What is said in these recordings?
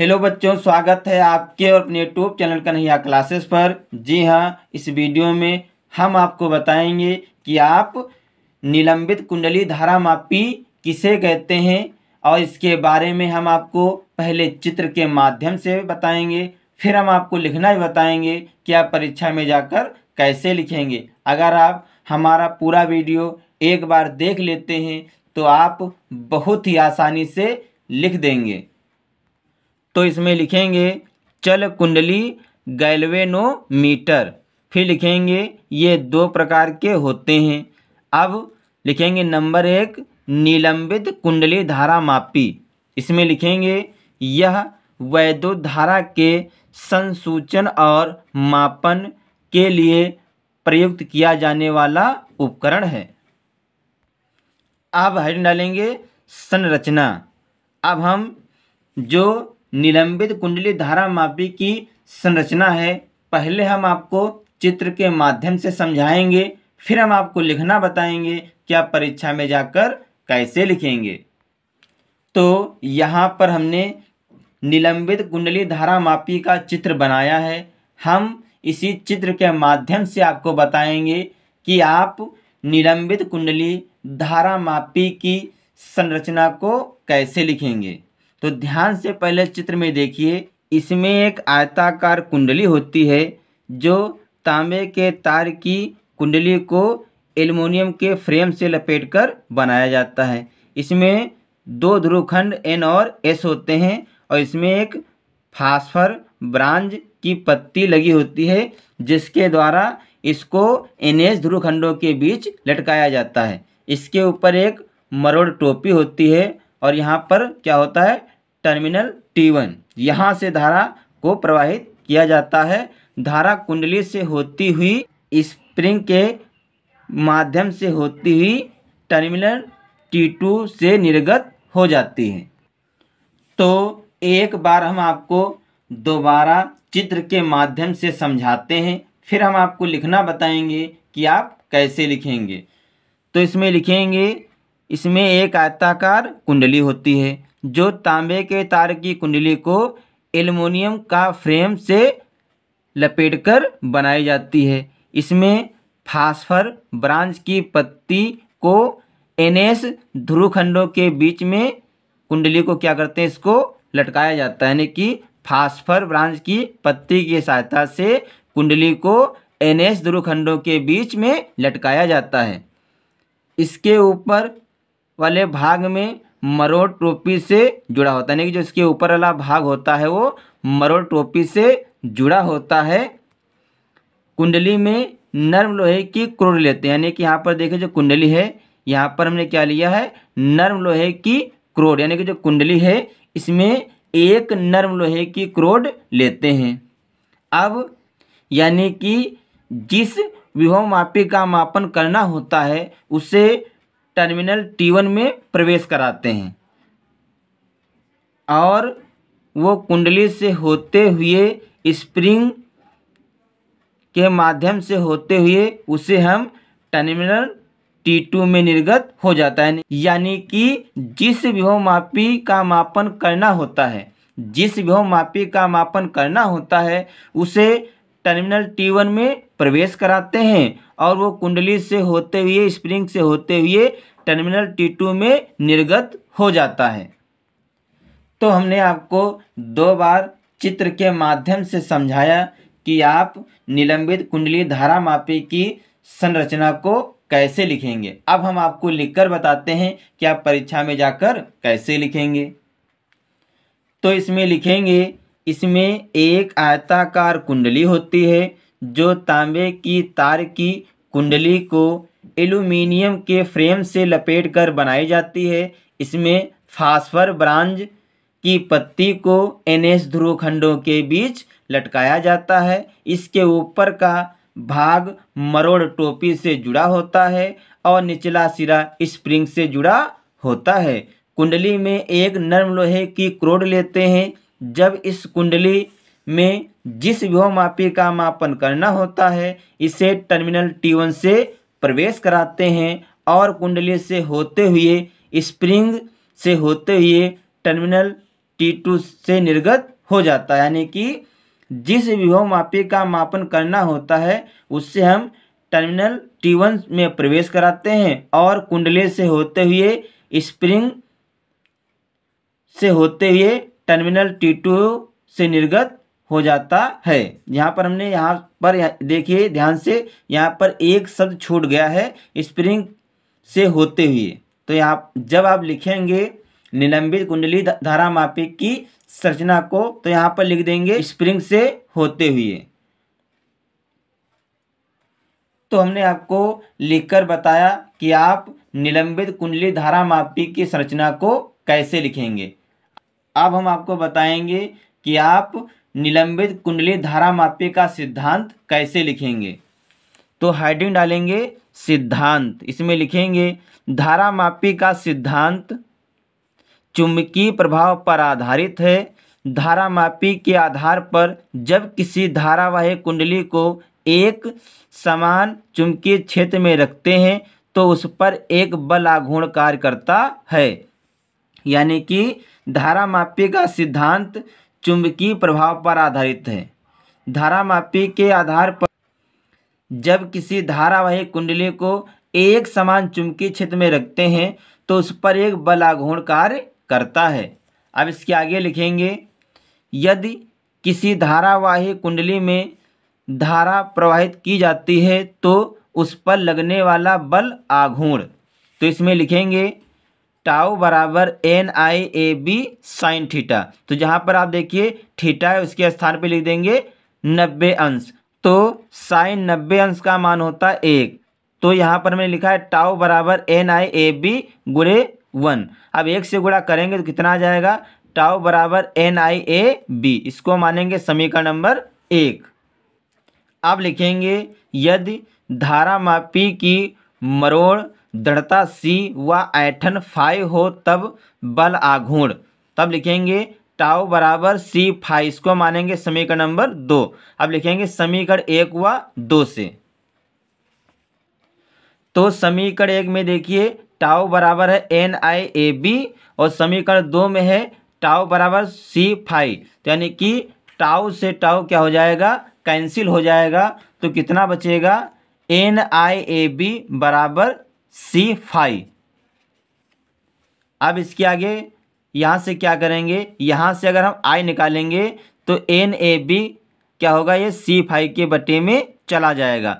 hello बच्चों स्वागत है आपके और अपने यूट्यूब चैनल का नैया क्लासेस पर जी हाँ इस वीडियो में हम आपको बताएंगे कि आप निलंबित कुंडली धारा मापी किसे कहते हैं और इसके बारे में हम आपको पहले चित्र के माध्यम से बताएंगे फिर हम आपको लिखना भी बताएंगे कि आप परीक्षा में जाकर कैसे लिखेंगे अगर आप हमारा पूरा वीडियो एक बार देख लेते हैं तो आप बहुत ही आसानी से लिख देंगे तो इसमें लिखेंगे चल कुंडली गैल्वेनोमीटर फिर लिखेंगे ये दो प्रकार के होते हैं अब लिखेंगे नंबर एक निलंबित कुंडली धारा मापी इसमें लिखेंगे यह वैद्युत धारा के संसूचन और मापन के लिए प्रयुक्त किया जाने वाला उपकरण है अब हेड डालेंगे संरचना अब हम जो निलंबित कुंडली धारा मापी की संरचना है पहले हम आपको चित्र के माध्यम से समझाएंगे फिर हम आपको लिखना बताएंगे कि आप परीक्षा में जाकर कैसे लिखेंगे तो यहाँ पर हमने निलंबित कुंडली धारा मापी का चित्र बनाया है हम इसी चित्र के माध्यम से आपको बताएंगे कि आप निलंबित कुंडली धारा मापी की संरचना को कैसे लिखेंगे तो ध्यान से पहले चित्र में देखिए इसमें एक आयताकार कुंडली होती है जो तांबे के तार की कुंडली को एल्युमिनियम के फ्रेम से लपेटकर बनाया जाता है इसमें दो ध्रुवखंड एन और एस होते हैं और इसमें एक फास्फर ब्रांज की पत्ती लगी होती है जिसके द्वारा इसको एन एस ध्रुवखंडों के बीच लटकाया जाता है इसके ऊपर एक मरोड़ टोपी होती है और यहाँ पर क्या होता है टर्मिनल टी वन यहाँ से धारा को प्रवाहित किया जाता है धारा कुंडली से होती हुई स्प्रिंग के माध्यम से होती हुई टर्मिनल टी टू से निर्गत हो जाती है तो एक बार हम आपको दोबारा चित्र के माध्यम से समझाते हैं फिर हम आपको लिखना बताएंगे कि आप कैसे लिखेंगे तो इसमें लिखेंगे इसमें एक आयताकार कुंडली होती है जो तांबे के तार की कुंडली को एल्युमिनियम का फ्रेम से लपेटकर बनाई जाती है इसमें फास्फर ब्रांच की पत्ती को एनएस ध्रुव खंडों के बीच में कुंडली को क्या करते हैं इसको लटकाया जाता है यानी कि फास्फर ब्रांच की पत्ती की सहायता से कुंडली को एन एस के बीच में लटकाया जाता है इसके ऊपर वाले भाग में मरोड़ टोपी से जुड़ा होता है यानी कि जो इसके ऊपर वाला भाग होता है वो मरोड़ टोपी से जुड़ा होता है कुंडली में नर्म लोहे की क्रूर लेते हैं यानी कि यहाँ पर देखें जो कुंडली है यहाँ पर हमने क्या लिया है नर्म लोहे की क्रोड यानी कि जो कुंडली है इसमें एक नर्म लोहे की क्रोड लेते हैं अब यानी कि जिस विभव मापी का मापन करना होता है उसे टर्मिनल टी वन में प्रवेश कराते हैं और वो कुंडली से होते हुए स्प्रिंग के माध्यम से होते हुए उसे हम टर्मिनल टी टू में निर्गत हो जाता है यानी कि जिस मापी का मापन करना होता है जिस मापी का मापन करना होता है उसे टर्मिनल टी वन में प्रवेश कराते हैं और वो कुंडली से होते हुए स्प्रिंग से होते हुए टर्मिनल टी टू में निर्गत हो जाता है तो हमने आपको दो बार चित्र के माध्यम से समझाया कि आप निलंबित कुंडली धारा मापी की संरचना को कैसे लिखेंगे अब हम आपको लिखकर बताते हैं कि आप परीक्षा में जाकर कैसे लिखेंगे तो इसमें लिखेंगे इसमें एक आयताकार कुंडली होती है जो तांबे की तार की कुंडली को एल्यूमिनियम के फ्रेम से लपेटकर बनाई जाती है इसमें फास्फर ब्रांज की पत्ती को एन एस ध्रुव खंडों के बीच लटकाया जाता है इसके ऊपर का भाग मरोड़ टोपी से जुड़ा होता है और निचला सिरा स्प्रिंग से जुड़ा होता है कुंडली में एक नर्म लोहे की क्रोड लेते हैं जब इस कुंडली में जिस मापी का मापन करना होता है इसे टर्मिनल T1 से प्रवेश कराते हैं और कुंडली से होते हुए स्प्रिंग से होते हुए टर्मिनल टी टू से निर्गत हो जाता है यानी कि जिस विभवमापी का मापन करना होता है उससे हम टर्मिनल T1 में प्रवेश कराते हैं और कुंडली से होते हुए स्प्रिंग से होते हुए टर्मिनल टी टू से निर्गत हो जाता है यहाँ पर हमने यहाँ पर देखिए ध्यान से यहाँ पर एक शब्द छूट गया है स्प्रिंग से होते हुए तो यहाँ जब आप लिखेंगे निलंबित कुंडली धारा मापी की संरचना को तो यहाँ पर लिख देंगे स्प्रिंग से होते हुए तो हमने आपको लिखकर बताया कि आप निलंबित कुंडली धारा मापी की संरचना को कैसे लिखेंगे अब हम आपको बताएंगे कि आप निलंबित कुंडली धारा मापी का सिद्धांत कैसे लिखेंगे तो हाइडिंग डालेंगे सिद्धांत इसमें लिखेंगे धारा मापी का सिद्धांत चुंबकीय प्रभाव पर आधारित है धारा मापी के आधार पर जब किसी धारावाहिक कुंडली को एक समान चुंबकीय क्षेत्र में रखते हैं तो उस पर एक बल आघूर्ण कार्य करता है यानी कि धारा मापी का सिद्धांत चुंबकीय प्रभाव पर आधारित है धारा मापी के आधार पर जब किसी धारावाहिक कुंडली को एक समान चुंबकीय क्षेत्र में रखते हैं तो उस पर एक बल आघूर्ण कार्य करता है अब इसके आगे लिखेंगे यदि किसी धारावाही कुंडली में धारा प्रवाहित की जाती है तो उस पर लगने वाला बल आघूर्ण तो इसमें लिखेंगे टाउ बराबर N I A B sine theta तो जहाँ पर आप देखिए थीटा है उसके स्थान पे लिख देंगे नब्बे अंश तो साइन नब्बे अंश का मान होता है एक तो यहाँ पर मैंने लिखा है टाउ बराबर एन आई ए बी गुड़े वन अब एक से गुड़ा करेंगे तो कितना आ जाएगा टाउ बराबर एन आई ए बी इसको मानेंगे समीकरण नंबर एक अब लिखेंगे यदि धारा मापी की मरोड़ दृढ़ता सी व ऐठन फाइ हो तब बल आघूर्ण तब लिखेंगे टाओ बराबर सी फाइ इसको मानेंगे समीकरण नंबर दो अब लिखेंगे समीकरण एक व दो से तो समीकरण एक में देखिए टाओ बराबर है एन आई ए बी और समीकरण दो में है टाओ बराबर सी फाइ तो यानी कि टाओ से टाओ क्या हो जाएगा कैंसिल हो जाएगा तो कितना बचेगा एन आई ए बी बराबर सी फाइव अब इसके आगे यहाँ से क्या करेंगे यहाँ से अगर हम आई निकालेंगे तो एन ए बी क्या होगा ये सी फाइव के बटे में चला जाएगा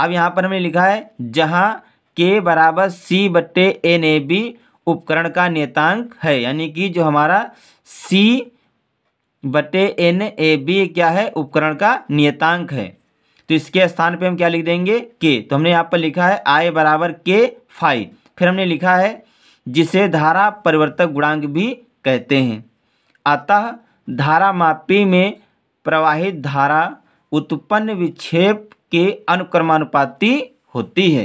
अब यहाँ पर हमने लिखा है जहाँ के बराबर सी बटे एन ए बी उपकरण का नेतांक है यानी कि जो हमारा सी बटे एन ए बी क्या है उपकरण का नियतांक है तो इसके स्थान पे हम क्या लिख देंगे के तो हमने यहाँ पर लिखा है आई बराबर के फाइव फिर हमने लिखा है जिसे धारा परिवर्तक गुणांक भी कहते हैं अतः धारा मापी में प्रवाहित धारा उत्पन्न विक्षेप के अनुक्रमानुपाति होती है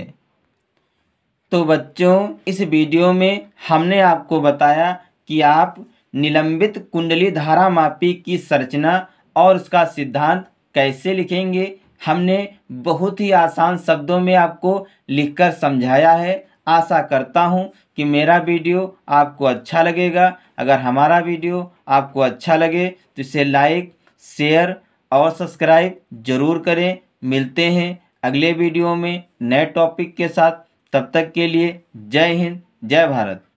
तो बच्चों इस वीडियो में हमने आपको बताया कि आप निलंबित कुंडली धारा मापी की संरचना और उसका सिद्धांत कैसे लिखेंगे हमने बहुत ही आसान शब्दों में आपको लिखकर समझाया है आशा करता हूँ कि मेरा वीडियो आपको अच्छा लगेगा अगर हमारा वीडियो आपको अच्छा लगे तो इसे लाइक शेयर और सब्सक्राइब ज़रूर करें मिलते हैं अगले वीडियो में नए टॉपिक के साथ तब तक के लिए जय हिंद जय भारत